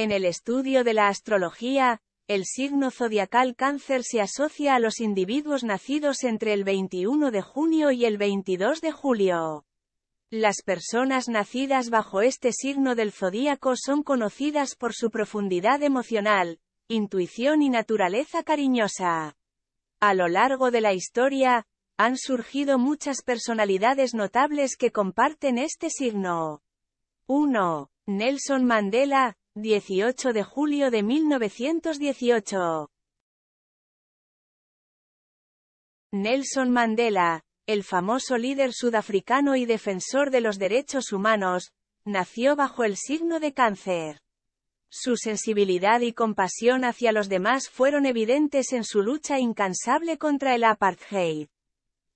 En el estudio de la astrología, el signo zodiacal cáncer se asocia a los individuos nacidos entre el 21 de junio y el 22 de julio. Las personas nacidas bajo este signo del zodíaco son conocidas por su profundidad emocional, intuición y naturaleza cariñosa. A lo largo de la historia, han surgido muchas personalidades notables que comparten este signo. 1. Nelson Mandela, 18 de julio de 1918. Nelson Mandela, el famoso líder sudafricano y defensor de los derechos humanos, nació bajo el signo de cáncer. Su sensibilidad y compasión hacia los demás fueron evidentes en su lucha incansable contra el apartheid.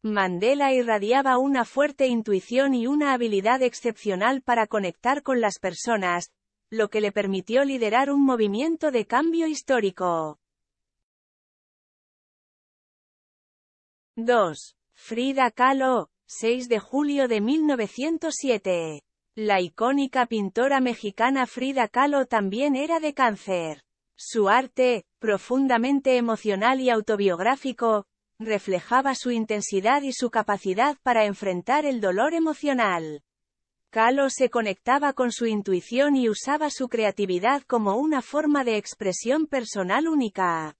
Mandela irradiaba una fuerte intuición y una habilidad excepcional para conectar con las personas, lo que le permitió liderar un movimiento de cambio histórico. 2. Frida Kahlo, 6 de julio de 1907. La icónica pintora mexicana Frida Kahlo también era de cáncer. Su arte, profundamente emocional y autobiográfico, reflejaba su intensidad y su capacidad para enfrentar el dolor emocional. Kahlo se conectaba con su intuición y usaba su creatividad como una forma de expresión personal única.